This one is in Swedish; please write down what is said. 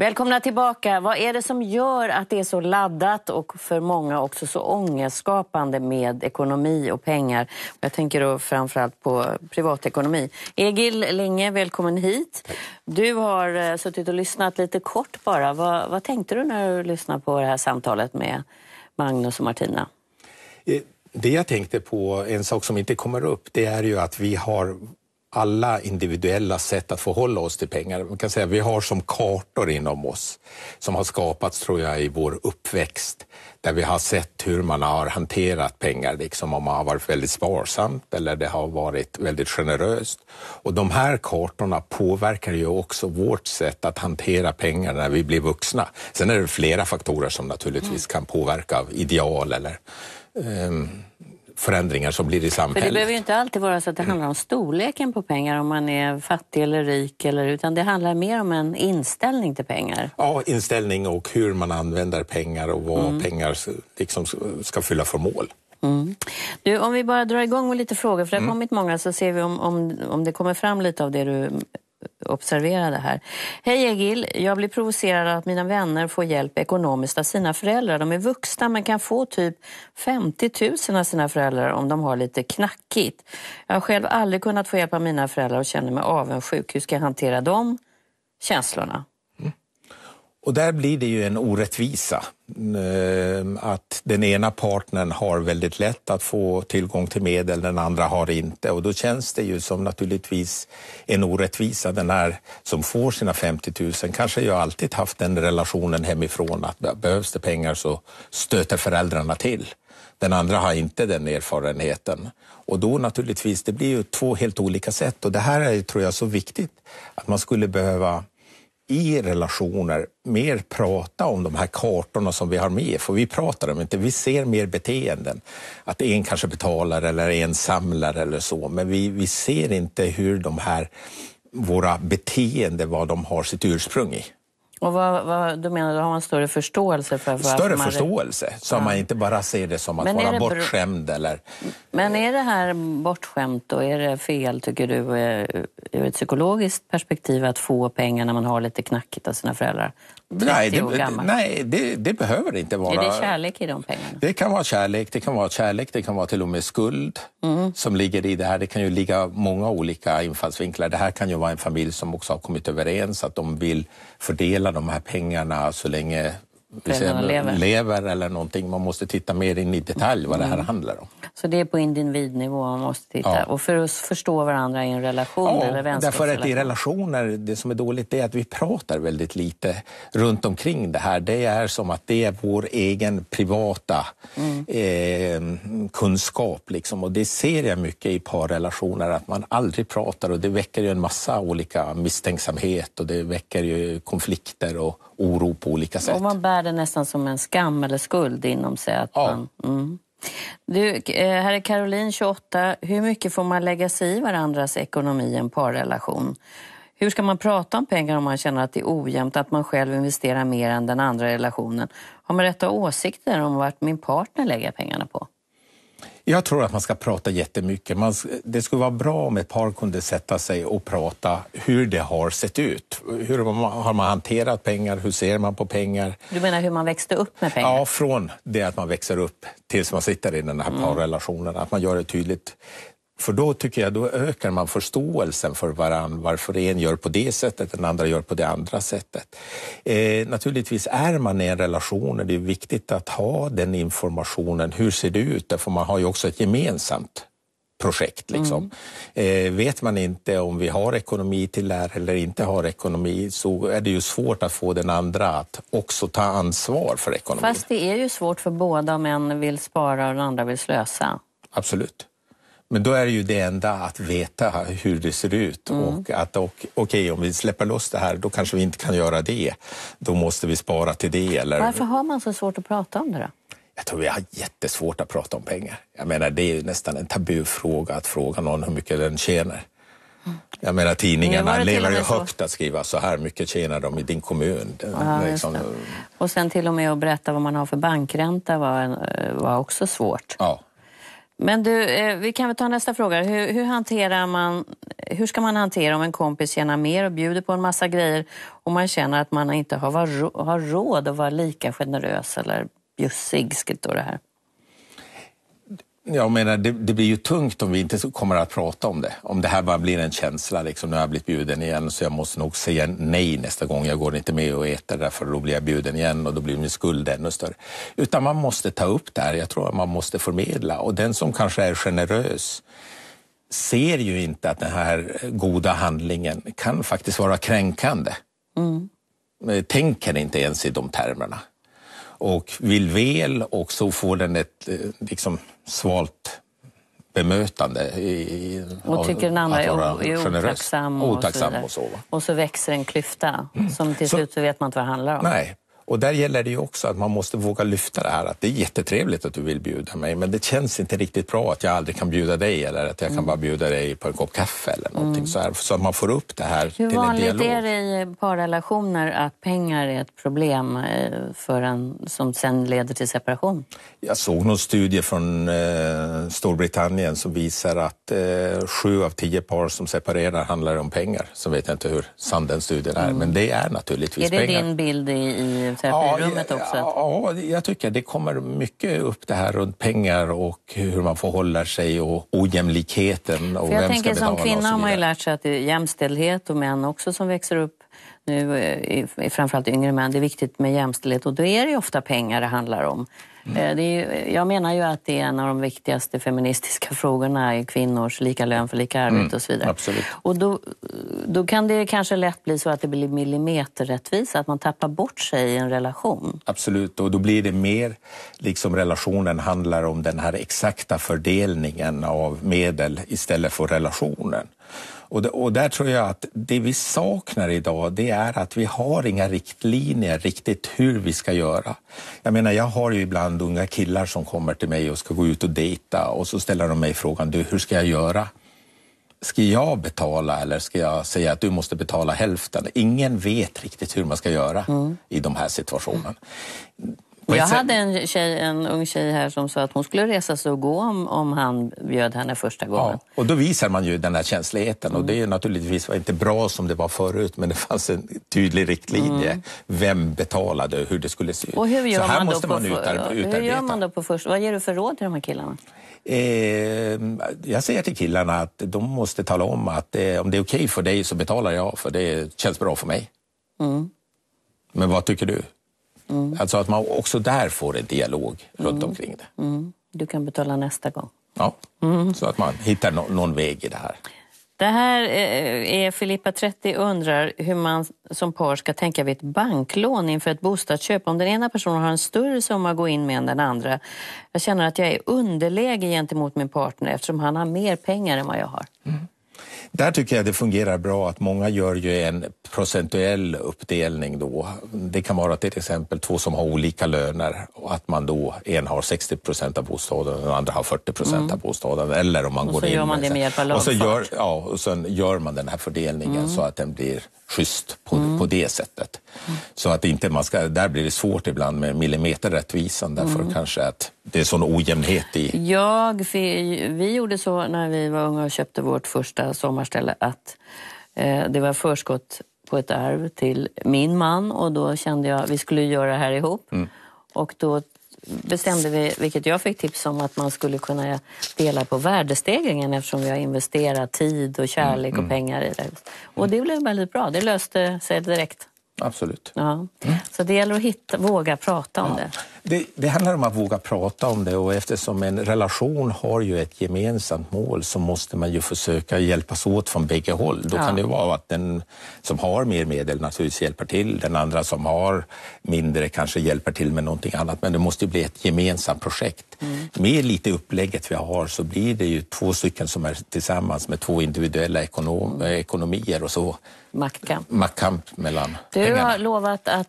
Välkomna tillbaka. Vad är det som gör att det är så laddat och för många också så ångestskapande med ekonomi och pengar? Jag tänker då framförallt på privatekonomi. Egil Linge, välkommen hit. Du har eh, suttit och lyssnat lite kort bara. Vad, vad tänkte du när du lyssnade på det här samtalet med Magnus och Martina? Eh, det jag tänkte på, en sak som inte kommer upp, det är ju att vi har alla individuella sätt att förhålla oss till pengar. Man kan säga vi har som kartor inom oss som har skapats, tror jag, i vår uppväxt där vi har sett hur man har hanterat pengar, liksom om man har varit väldigt sparsamt eller det har varit väldigt generöst. Och de här kartorna påverkar ju också vårt sätt att hantera pengar när vi blir vuxna. Sen är det flera faktorer som naturligtvis mm. kan påverka av ideal eller um, förändringar som blir i samhället. För det behöver ju inte alltid vara så att det mm. handlar om storleken på pengar om man är fattig eller rik, eller, utan det handlar mer om en inställning till pengar. Ja, inställning och hur man använder pengar och vad mm. pengar liksom ska fylla för mål. Mm. Du, om vi bara drar igång med lite frågor, för det har mm. kommit många, så ser vi om, om, om det kommer fram lite av det du observera det här. Hej Egil, jag blir provocerad att mina vänner får hjälp ekonomiskt av sina föräldrar. De är vuxna men kan få typ 50 000 av sina föräldrar om de har lite knackigt. Jag har själv aldrig kunnat få hjälp av mina föräldrar och känner mig avundsjuk. Hur ska jag hantera de känslorna? Mm. Och där blir det ju en orättvisa Ehm, att den ena partnern har väldigt lätt att få tillgång till medel, den andra har inte. Och då känns det ju som naturligtvis en orättvisa. Den här som får sina 50 000 kanske ju alltid haft den relationen hemifrån att behövs det pengar så stöter föräldrarna till. Den andra har inte den erfarenheten. Och då naturligtvis, det blir ju två helt olika sätt. Och det här är, tror jag, så viktigt att man skulle behöva i relationer mer prata om de här kartorna som vi har med, för vi pratar om inte, vi ser mer beteenden. Att en kanske betalar eller en samlar eller så, men vi, vi ser inte hur de här våra beteenden, vad de har sitt ursprung i. Och vad, vad, du menar, då har man större förståelse för varför Större man... förståelse, så ja. man inte bara ser det som att men vara bortskämd eller... Men är det här bortskämt och är det fel, tycker du, eh, ur ett psykologiskt perspektiv att få pengar när man har lite knackigt av sina föräldrar? Nej, det, nej det, det, behöver inte vara... Är det kärlek i de pengarna? Det kan vara kärlek, det kan vara kärlek, det kan vara till och med skuld mm. som ligger i det här. Det kan ju ligga många olika infallsvinklar. Det här kan ju vara en familj som också har kommit överens att de vill fördela alla de här pengarna så länge föräldrarna lever. lever eller någonting. Man måste titta mer in i detalj vad mm. det här mm. handlar om. Så det är på individnivå man måste titta? Ja. Och för att förstå varandra i en relation ja, eller därför att i relationer, det som är dåligt är att vi pratar väldigt lite runt omkring det här. Det är som att det är vår egen privata mm. eh, kunskap liksom. och det ser jag mycket i parrelationer att man aldrig pratar och det väcker ju en massa olika misstänksamhet och det väcker ju konflikter och oro på olika sätt. Och man bär det nästan som en skam eller skuld inom sig. Att ja. man, mm. Du, eh, här är Caroline, 28. Hur mycket får man lägga sig i varandras ekonomi i en parrelation? Hur ska man prata om pengar om man känner att det är ojämnt, att man själv investerar mer än den andra relationen? Har man rätta åsikter om vart min partner lägger pengarna på? Jag tror att man ska prata jättemycket. Man, det skulle vara bra om ett par kunde sätta sig och prata hur det har sett ut. Hur har man hanterat pengar? Hur ser man på pengar? Du menar hur man växte upp med pengar? Ja, från det att man växer upp tills man sitter i den här mm. parrelationen. Att man gör det tydligt. För då tycker jag då ökar man förståelsen för varandra, varför en gör på det sättet, den andra gör på det andra sättet. Eh, naturligtvis är man i en relation och det är viktigt att ha den informationen. Hur ser det ut? Därför man har ju också ett gemensamt projekt. Liksom. Mm. Eh, vet man inte om vi har ekonomi till det här eller inte har ekonomi så är det ju svårt att få den andra att också ta ansvar för ekonomin. Fast det är ju svårt för båda om en vill spara och den andra vill slösa. Absolut. Men då är det ju det enda att veta hur det ser ut mm. och att okej, okay, om vi släpper loss det här, då kanske vi inte kan göra det. Då måste vi spara till det. Eller... Varför har man så svårt att prata om det då? Jag tror vi har jättesvårt att prata om pengar. Jag menar, det är nästan en tabufråga att fråga någon hur mycket den tjänar. Mm. Jag menar tidningarna lever ju högt att skriva så här mycket tjänar de i din kommun. Ja, liksom. Och sen till och med att berätta vad man har för bankränta var, var också svårt. Ja. Men du, eh, vi kan väl ta nästa fråga. Hur, hur, hanterar man, hur ska man hantera om en kompis tjänar mer och bjuder på en massa grejer och man känner att man inte har, har råd att vara lika generös eller bjussig, står det här. Jag menar, det, det, blir ju tungt om vi inte kommer att prata om det. Om det här bara blir en känsla, liksom, nu har jag blivit bjuden igen så jag måste nog säga nej nästa gång. Jag går inte med och äter därför då blir jag bjuden igen och då blir min skuld ännu större. Utan man måste ta upp det här. Jag tror att man måste förmedla och den som kanske är generös ser ju inte att den här goda handlingen kan faktiskt vara kränkande. Mm. Eh, tänker inte ens i de termerna och vill väl och så får den ett eh, liksom, svalt bemötande. I, och tycker den andra är, är otacksam, och, otacksam och, så och, så, och så växer en klyfta mm. som till slut så vet man inte vad det handlar om. Nej, och där gäller det ju också att man måste våga lyfta det här att det är jättetrevligt att du vill bjuda mig men det känns inte riktigt bra att jag aldrig kan bjuda dig eller att jag mm. kan bara bjuda dig på en kopp kaffe eller någonting mm. så här. Så att man får upp det här Hur till en dialog. Hur vanligt är det i parrelationer att pengar är ett problem eh, för en som sen leder till separation? Jag såg någon studie från eh, Storbritannien som visar att eh, sju av tio par som separerar handlar om pengar. Så vet jag inte hur sann den studien är, mm. men det är naturligtvis pengar. Är det pengar. din bild i, i terapirummet ja, också? Ja, ja, jag tycker det kommer mycket upp det här runt pengar och hur man förhåller sig och ojämlikheten. Och För jag tänker som kvinna har man ju lärt sig att det är jämställdhet och män också som växer upp nu, eh, framförallt yngre män, det är viktigt med jämställdhet och då är det ofta pengar det handlar om. Mm. Eh, ju, eh, jag menar ju att det är en av de viktigaste feministiska frågorna, är kvinnors lika lön för lika arbete mm, och så vidare. Absolut. Och då, då kan det kanske lätt bli så att det blir millimeterrättvisa, att man tappar bort sig i en relation. Absolut, och då blir det mer liksom relationen handlar om den här exakta fördelningen av medel istället för relationen. Och, det, och där tror jag att det vi saknar idag, det är att vi har inga riktlinjer riktigt hur vi ska göra. Jag menar, jag har ju ibland unga killar som kommer till mig och ska gå ut och dejta och så ställer de mig frågan, du, hur ska jag göra? Ska jag betala eller ska jag säga att du måste betala hälften? Ingen vet riktigt hur man ska göra mm. i de här situationerna. Jag hade en, tjej, en ung tjej här som sa att hon skulle resa sig och gå om, om han bjöd henne första gången. Ja, och då visar man ju den här känsligheten mm. och det är naturligtvis inte bra som det var förut men det fanns en tydlig riktlinje. Mm. Vem betalade hur det skulle se ut. Och hur gör Så här man måste då man utarbeta. Hur gör man då på första... Vad ger du för råd till de här killarna? Ehm, jag säger till killarna att de måste tala om att eh, om det är okej okay för dig så betalar jag för det känns bra för mig. Mm. Men vad tycker du? Mm. Alltså att man också där får en dialog mm. runt omkring det. Mm. Du kan betala nästa gång. Ja, mm. så att man hittar no någon väg i det här. Det här eh, är Filippa 30 undrar hur man som par ska tänka vid ett banklån inför ett bostadsköp. Om den ena personen har en större summa att gå in med än den andra. Jag känner att jag är underläge gentemot min partner eftersom han har mer pengar än vad jag har. Mm. Där tycker jag det fungerar bra att många gör ju en procentuell uppdelning då. Det kan vara till exempel två som har olika löner och att man då en har 60 procent av bostaden och den andra har 40 procent mm. av bostaden. Eller om man och går in gör man det med hjälp av lagfart. och så gör, ja, och sen gör man den här fördelningen mm. så att den blir schysst på, mm. på det sättet. Mm. Så att inte man ska, där blir det svårt ibland med millimeterrättvisan därför mm. kanske att det är sån ojämnhet i... Jag, vi gjorde så när vi var unga och köpte vårt första sommar sommarställe att eh, det var förskott på ett arv till min man och då kände jag att vi skulle göra det här ihop. Mm. Och då bestämde vi, vilket jag fick tips om, att man skulle kunna dela på värdestegringen eftersom vi har investerat tid och kärlek mm. och mm. pengar i det. Och mm. det blev väldigt bra. Det löste sig direkt. Absolut. Ja. Mm. Så det gäller att hitta, våga prata om ja. det. det. Det handlar om att våga prata om det och eftersom en relation har ju ett gemensamt mål så måste man ju försöka hjälpas åt från bägge håll. Då ja. kan det vara att den som har mer medel naturligtvis hjälper till, den andra som har mindre kanske hjälper till med någonting annat, men det måste bli ett gemensamt projekt. Mm. Med lite upplägget vi har så blir det ju två stycken som är tillsammans med två individuella ekonom, ekonomier och så maktkamp. Maktkamp mellan Du pengarna. har lovat att